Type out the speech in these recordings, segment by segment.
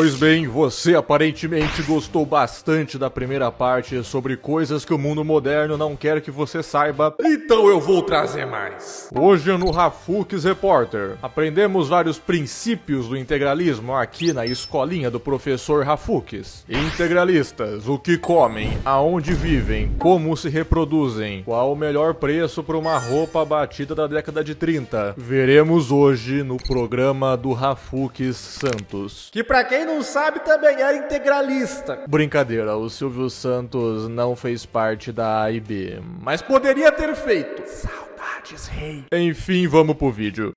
Pois bem, você aparentemente gostou bastante da primeira parte sobre coisas que o mundo moderno não quer que você saiba, então eu vou trazer mais. Hoje no Rafux Repórter, aprendemos vários princípios do integralismo aqui na escolinha do professor Rafux. Integralistas, o que comem, aonde vivem, como se reproduzem, qual o melhor preço para uma roupa batida da década de 30. Veremos hoje no programa do Rafux Santos. Que pra quem não sabe também é integralista. Brincadeira, o Silvio Santos não fez parte da AIB, mas poderia ter feito. Saudades, rei. Enfim, vamos pro vídeo.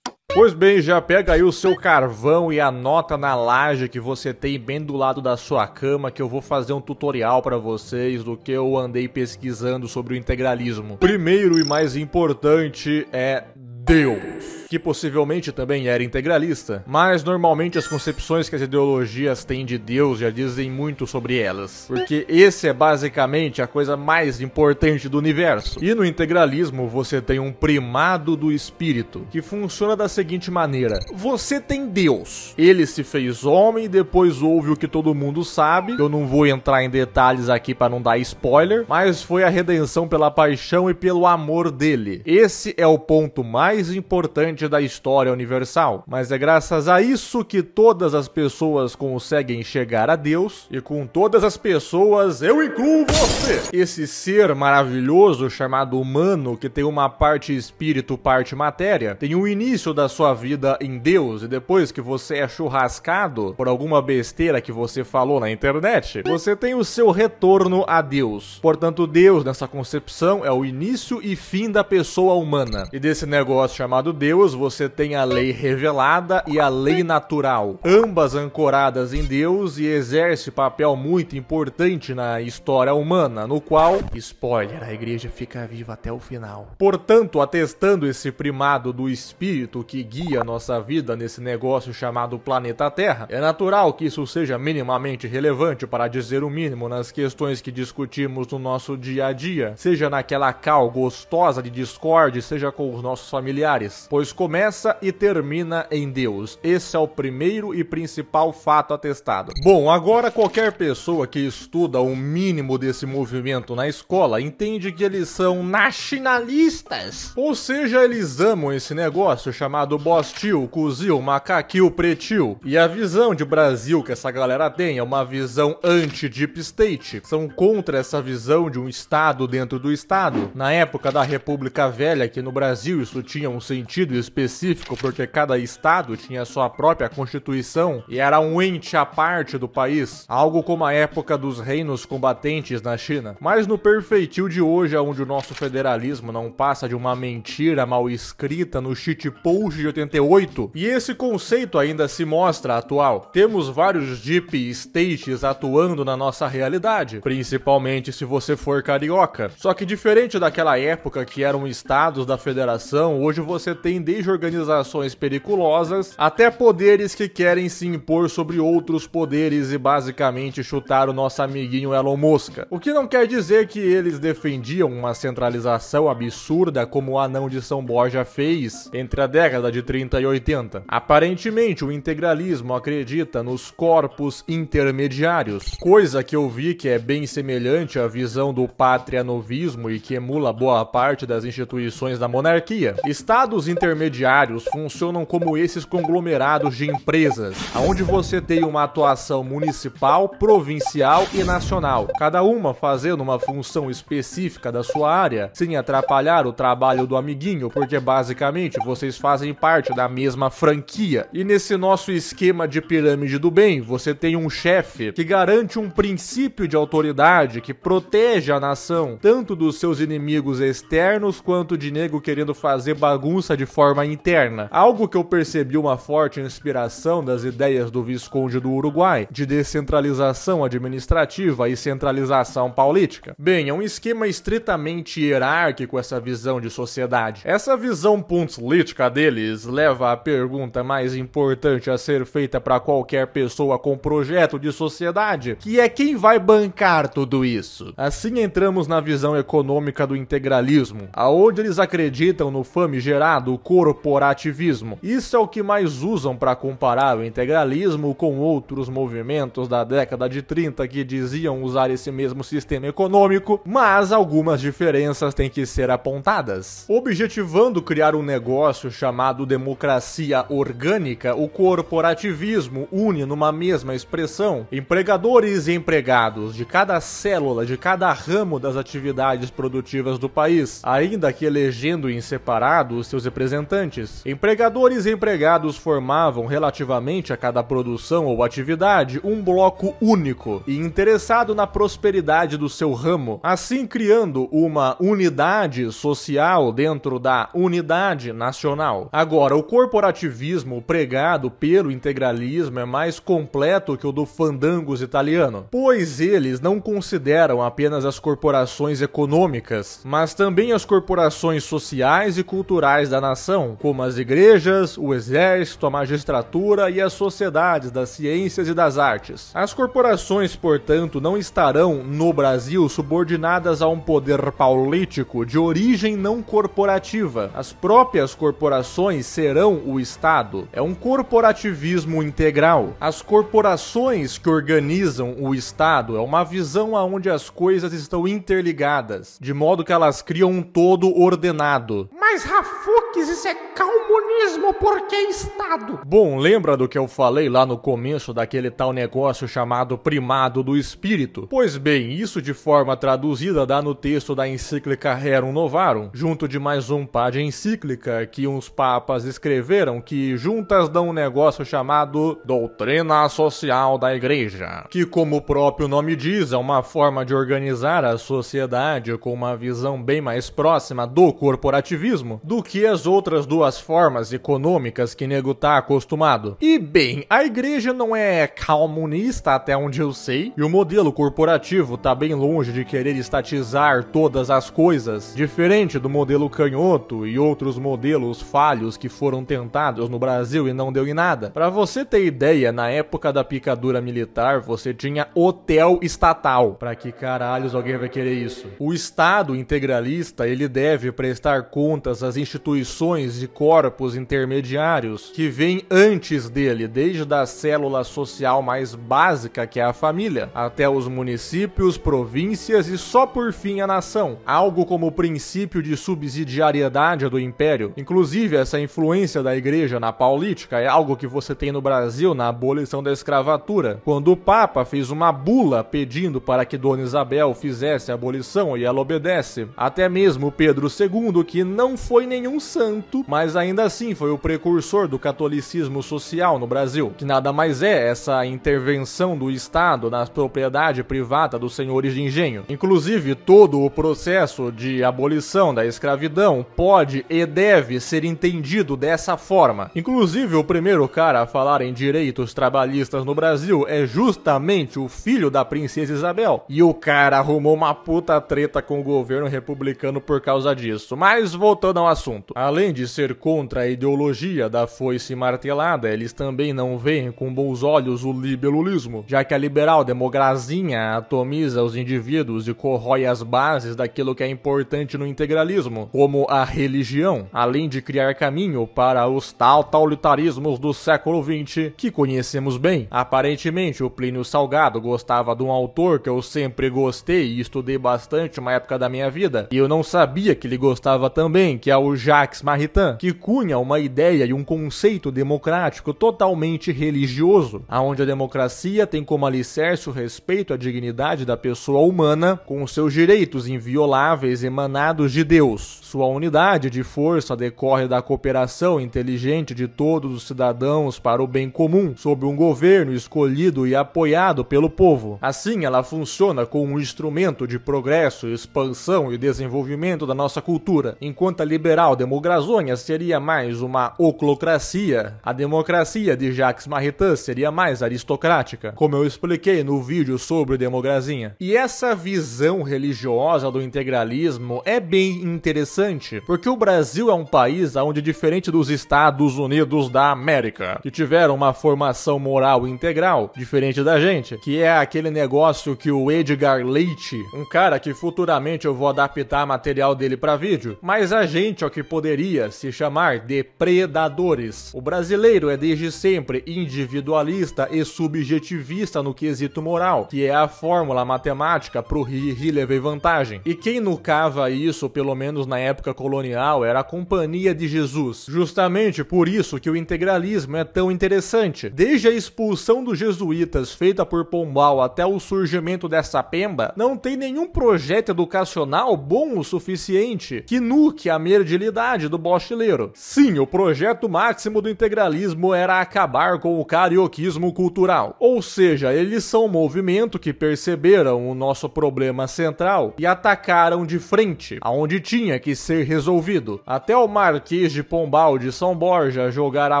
Pois bem, já pega aí o seu carvão e anota na laje que você tem bem do lado da sua cama que eu vou fazer um tutorial para vocês do que eu andei pesquisando sobre o integralismo. Primeiro e mais importante é Deus que possivelmente também era integralista, mas normalmente as concepções que as ideologias têm de Deus já dizem muito sobre elas, porque esse é basicamente a coisa mais importante do universo. E no integralismo você tem um primado do espírito, que funciona da seguinte maneira: você tem Deus, ele se fez homem, depois houve o que todo mundo sabe, eu não vou entrar em detalhes aqui para não dar spoiler, mas foi a redenção pela paixão e pelo amor dele. Esse é o ponto mais importante da história universal. Mas é graças a isso que todas as pessoas conseguem chegar a Deus, e com todas as pessoas eu incluo você! Esse ser maravilhoso chamado humano, que tem uma parte espírito, parte matéria, tem o início da sua vida em Deus, e depois que você é churrascado por alguma besteira que você falou na internet, você tem o seu retorno a Deus. Portanto, Deus, nessa concepção, é o início e fim da pessoa humana. E desse negócio chamado Deus, Deus, você tem a lei revelada e a lei natural, ambas ancoradas em Deus e exerce papel muito importante na história humana, no qual, spoiler, a igreja fica viva até o final. Portanto, atestando esse primado do espírito que guia nossa vida nesse negócio chamado planeta Terra, é natural que isso seja minimamente relevante para dizer o mínimo nas questões que discutimos no nosso dia a dia, seja naquela cal gostosa de Discord, seja com os nossos familiares, pois começa e termina em Deus. Esse é o primeiro e principal fato atestado. Bom, agora qualquer pessoa que estuda o mínimo desse movimento na escola entende que eles são nacionalistas. Ou seja, eles amam esse negócio chamado bostil, cuzil, macaquil, pretil. E a visão de Brasil que essa galera tem é uma visão anti-deep state. São contra essa visão de um Estado dentro do Estado. Na época da República Velha, aqui no Brasil, isso tinha um sentido específico, porque cada estado tinha sua própria constituição e era um ente à parte do país, algo como a época dos reinos combatentes na China. Mas no perfeitil de hoje, onde o nosso federalismo não passa de uma mentira mal escrita no cheat post de 88, e esse conceito ainda se mostra atual. Temos vários deep states atuando na nossa realidade, principalmente se você for carioca. Só que diferente daquela época que eram estados da federação, hoje você tem de desde organizações periculosas até poderes que querem se impor sobre outros poderes e basicamente chutar o nosso amiguinho Elon Musk. O que não quer dizer que eles defendiam uma centralização absurda como o anão de São Borja fez entre a década de 30 e 80. Aparentemente, o integralismo acredita nos corpos intermediários, coisa que eu vi que é bem semelhante à visão do patrianovismo e que emula boa parte das instituições da monarquia. Estados intermediários intermediários funcionam como esses conglomerados de empresas, onde você tem uma atuação municipal, provincial e nacional, cada uma fazendo uma função específica da sua área, sem atrapalhar o trabalho do amiguinho, porque basicamente vocês fazem parte da mesma franquia. E nesse nosso esquema de pirâmide do bem, você tem um chefe que garante um princípio de autoridade que protege a nação, tanto dos seus inimigos externos quanto de nego querendo fazer bagunça de forma forma interna. Algo que eu percebi uma forte inspiração das ideias do Visconde do Uruguai, de descentralização administrativa e centralização política. Bem, é um esquema estritamente hierárquico essa visão de sociedade. Essa visão punslítica deles leva à pergunta mais importante a ser feita para qualquer pessoa com projeto de sociedade, que é quem vai bancar tudo isso. Assim entramos na visão econômica do integralismo, aonde eles acreditam no famigerado corpo corporativismo. Isso é o que mais usam para comparar o integralismo com outros movimentos da década de 30 que diziam usar esse mesmo sistema econômico, mas algumas diferenças têm que ser apontadas. Objetivando criar um negócio chamado democracia orgânica, o corporativismo une numa mesma expressão empregadores e empregados de cada célula, de cada ramo das atividades produtivas do país, ainda que elegendo em separado os seus representantes representantes. Empregadores e empregados formavam, relativamente a cada produção ou atividade, um bloco único e interessado na prosperidade do seu ramo, assim criando uma unidade social dentro da unidade nacional. Agora, o corporativismo pregado pelo integralismo é mais completo que o do fandangos italiano, pois eles não consideram apenas as corporações econômicas, mas também as corporações sociais e culturais da nação nação, como as igrejas, o exército, a magistratura e as sociedades das ciências e das artes. As corporações, portanto, não estarão, no Brasil, subordinadas a um poder político de origem não corporativa. As próprias corporações serão o Estado. É um corporativismo integral. As corporações que organizam o Estado é uma visão aonde as coisas estão interligadas, de modo que elas criam um todo ordenado mais rafuques, isso é comunismo porque é Estado. Bom, lembra do que eu falei lá no começo daquele tal negócio chamado primado do espírito? Pois bem, isso de forma traduzida dá no texto da encíclica Rerum Novarum, junto de mais um par de encíclica que uns papas escreveram que juntas dão um negócio chamado doutrina social da igreja, que como o próprio nome diz, é uma forma de organizar a sociedade com uma visão bem mais próxima do corporativismo mesmo do que as outras duas formas econômicas que nego tá acostumado. E bem, a igreja não é comunista até onde eu sei, e o modelo corporativo tá bem longe de querer estatizar todas as coisas, diferente do modelo canhoto e outros modelos falhos que foram tentados no Brasil e não deu em nada. Para você ter ideia, na época da picadura militar, você tinha hotel estatal. Para que caralhos alguém vai querer isso? O Estado integralista, ele deve prestar conta juntas as instituições e corpos intermediários que vêm antes dele, desde a célula social mais básica, que é a família, até os municípios, províncias e só por fim a nação, algo como o princípio de subsidiariedade do império. Inclusive, essa influência da igreja na política é algo que você tem no Brasil na abolição da escravatura, quando o Papa fez uma bula pedindo para que Dona Isabel fizesse a abolição e ela obedece. Até mesmo Pedro II, que não não foi nenhum santo, mas ainda assim foi o precursor do catolicismo social no Brasil, que nada mais é essa intervenção do Estado na propriedade privada dos senhores de engenho. Inclusive, todo o processo de abolição da escravidão pode e deve ser entendido dessa forma. Inclusive, o primeiro cara a falar em direitos trabalhistas no Brasil é justamente o filho da princesa Isabel. E o cara arrumou uma puta treta com o governo republicano por causa disso. Mas voltando voltando ao assunto. Além de ser contra a ideologia da foice martelada, eles também não veem com bons olhos o liberalismo, já que a liberal democrazinha atomiza os indivíduos e corrói as bases daquilo que é importante no integralismo, como a religião, além de criar caminho para os totalitarismos do século XX que conhecemos bem. Aparentemente, o Plínio Salgado gostava de um autor que eu sempre gostei e estudei bastante uma época da minha vida, e eu não sabia que ele gostava também que é o Jacques Maritain, que cunha uma ideia e um conceito democrático totalmente religioso, aonde a democracia tem como alicerce o respeito à dignidade da pessoa humana, com os seus direitos invioláveis emanados de Deus. Sua unidade de força decorre da cooperação inteligente de todos os cidadãos para o bem comum, sob um governo escolhido e apoiado pelo povo. Assim, ela funciona como um instrumento de progresso, expansão e desenvolvimento da nossa cultura, enquanto a liberal demograzônia seria mais uma oclocracia. A democracia de Jacques Maritain seria mais aristocrática, como eu expliquei no vídeo sobre demograzinha. E essa visão religiosa do integralismo é bem interessante, porque o Brasil é um país onde, diferente dos Estados Unidos da América, que tiveram uma formação moral integral, diferente da gente, que é aquele negócio que o Edgar Leite, um cara que futuramente eu vou adaptar material dele para vídeo, mas a gente gente ao que poderia se chamar de predadores. O brasileiro é desde sempre individualista e subjetivista no quesito moral, que é a fórmula matemática pro ri-ri levei vantagem. E quem nucava isso, pelo menos na época colonial, era a Companhia de Jesus. Justamente por isso que o integralismo é tão interessante. Desde a expulsão dos jesuítas feita por Pombal até o surgimento dessa pemba, não tem nenhum projeto educacional bom o suficiente que nuque a merdialidade do bochileiro. Sim, o projeto máximo do integralismo era acabar com o carioquismo cultural. Ou seja, eles são um movimento que perceberam o nosso problema central e atacaram de frente, aonde tinha que ser resolvido. Até o Marquês de Pombal de São Borja jogar a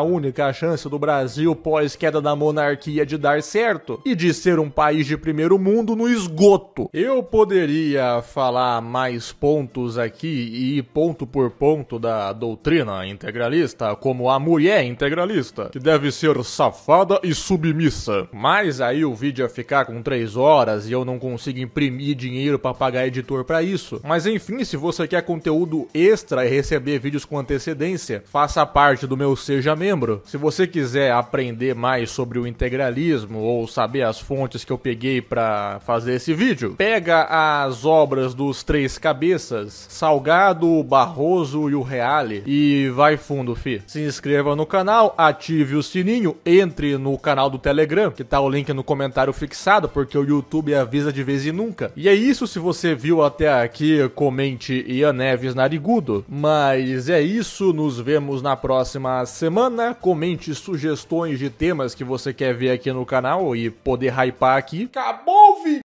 única chance do Brasil pós queda da monarquia de dar certo e de ser um país de primeiro mundo no esgoto. Eu poderia falar mais pontos aqui e ponto por por ponto da doutrina integralista, como a mulher integralista, que deve ser safada e submissa. Mas aí o vídeo ia ficar com três horas e eu não consigo imprimir dinheiro para pagar editor para isso. Mas enfim, se você quer conteúdo extra e receber vídeos com antecedência, faça parte do meu Seja Membro. Se você quiser aprender mais sobre o integralismo ou saber as fontes que eu peguei para fazer esse vídeo, pega as obras dos três cabeças, Salgado, Barroso, Barroso e o Reale. E vai fundo, fi. Se inscreva no canal, ative o sininho, entre no canal do Telegram, que tá o link no comentário fixado, porque o YouTube avisa de vez em nunca. E é isso, se você viu até aqui, comente Ian Neves Narigudo. Mas é isso, nos vemos na próxima semana. Comente sugestões de temas que você quer ver aqui no canal e poder hypar aqui. Acabou vi